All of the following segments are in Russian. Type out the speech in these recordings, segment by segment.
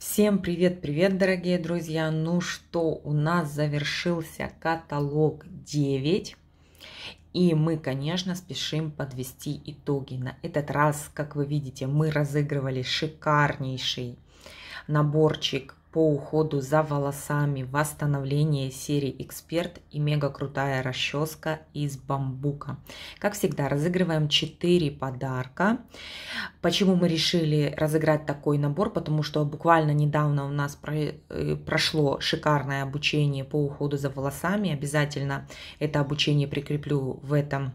Всем привет-привет, дорогие друзья! Ну что, у нас завершился каталог 9. И мы, конечно, спешим подвести итоги. На этот раз, как вы видите, мы разыгрывали шикарнейший наборчик по уходу за волосами, восстановление серии «Эксперт» и мега крутая расческа из бамбука. Как всегда, разыгрываем 4 подарка. Почему мы решили разыграть такой набор? Потому что буквально недавно у нас э, прошло шикарное обучение по уходу за волосами. Обязательно это обучение прикреплю в этом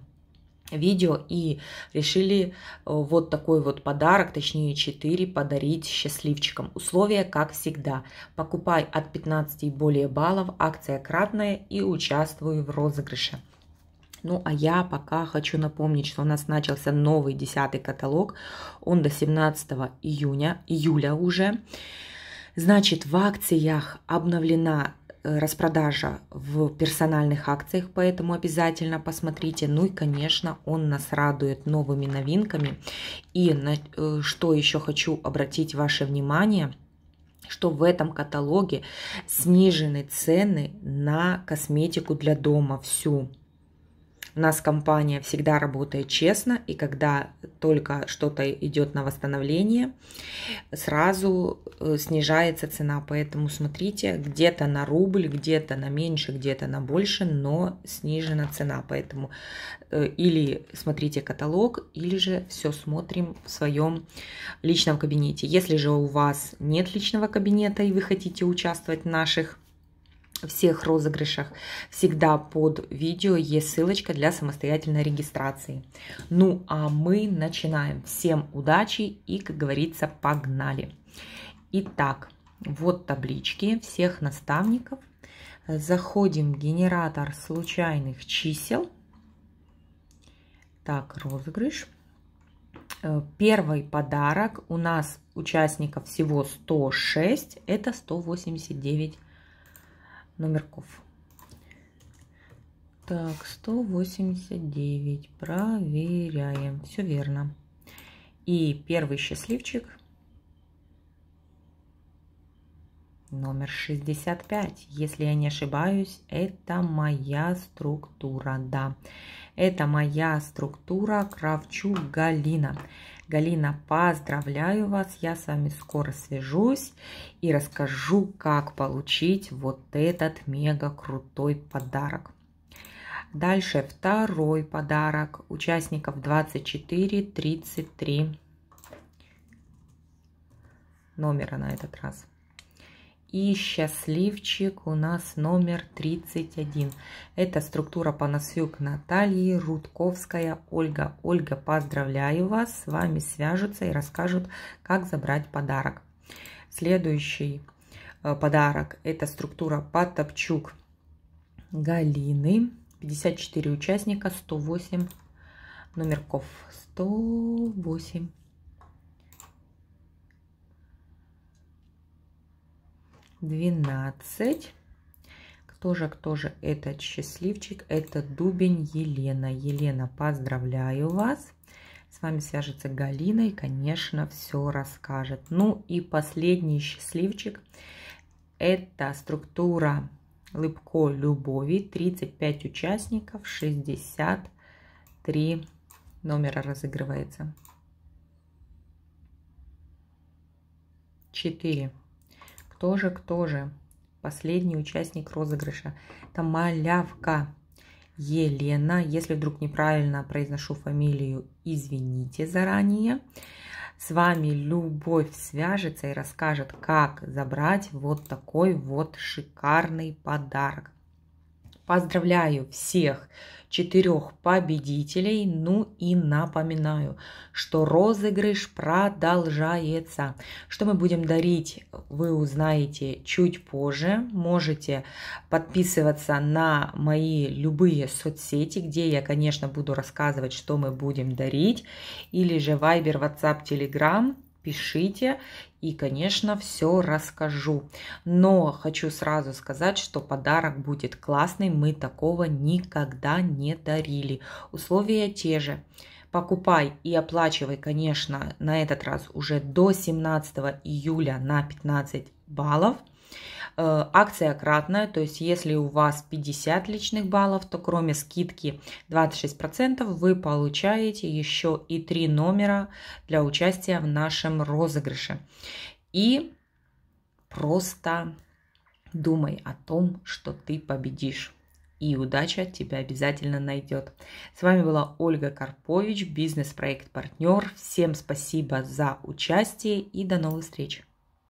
видео и решили э, вот такой вот подарок, точнее 4, подарить счастливчикам. Условия, как всегда, покупай от 15 и более баллов, акция кратная и участвуй в розыгрыше. Ну, а я пока хочу напомнить, что у нас начался новый десятый каталог. Он до 17 июня, июля уже. Значит, в акциях обновлена Э, распродажа в персональных акциях, поэтому обязательно посмотрите. Ну и, конечно, он нас радует новыми новинками. И на, э, что еще хочу обратить ваше внимание – что в этом каталоге снижены цены на косметику для дома всю. У нас компания всегда работает честно, и когда только что-то идет на восстановление, сразу э, снижается цена. Поэтому смотрите, где-то на рубль, где-то на меньше, где-то на больше, но снижена цена. Поэтому э, или смотрите каталог, или же все смотрим в своем личном кабинете. Если же у вас нет личного кабинета и вы хотите участвовать в наших всех розыгрышах всегда под видео есть ссылочка для самостоятельной регистрации. Ну а мы начинаем. Всем удачи и, как говорится, погнали. Итак, вот таблички всех наставников. Заходим в генератор случайных чисел. Так, розыгрыш. Э, первый подарок у нас участников всего 106, это 189 номерков. Так, 189. Проверяем. Все верно. И первый счастливчик номер 65. Если я не ошибаюсь, это моя структура, да. Это моя структура Кравчук Галина. Галина, поздравляю вас, я с вами скоро свяжусь и расскажу, как получить вот этот мега крутой подарок. Дальше второй подарок участников 24-33 номера на этот раз. И счастливчик у нас номер 31. Это структура Панасюк Натальи, Рудковская Ольга. Ольга, поздравляю вас, с вами свяжутся и расскажут, как забрать подарок. Следующий э, подарок – это структура Потопчук Галины. 54 участника, 108 номерков. 108 12. Кто же, кто же этот счастливчик? Это Дубень Елена. Елена, поздравляю вас. С вами свяжется Галина и, конечно, все расскажет. Ну и последний счастливчик. Это структура Лыбко Любови. 35 участников, 63 номера разыгрывается. 4. Кто же, кто же? Последний участник розыгрыша. Это малявка. Елена. Если вдруг неправильно произношу фамилию, извините заранее. С вами любовь свяжется и расскажет, как забрать вот такой вот шикарный подарок. Поздравляю всех четырех победителей. Ну и напоминаю, что розыгрыш продолжается. Что мы будем дарить, вы узнаете чуть позже. Можете подписываться на мои любые соцсети, где я, конечно, буду рассказывать, что мы будем дарить. Или же Viber, WhatsApp, Telegram пишите, и, конечно, все расскажу. Но хочу сразу сказать, что подарок будет классный, мы такого никогда не дарили. Условия те же покупай и оплачивай, конечно, на этот раз уже до 17 июля на 15 баллов. Э, акция кратная, то есть если у вас 50 личных баллов, то кроме скидки 26% вы получаете еще и 3 номера для участия в нашем розыгрыше. И просто думай о том, что ты победишь и удача тебя обязательно найдет. С вами была Ольга Карпович, бизнес-проект «Партнер». Всем спасибо за участие и до новых встреч!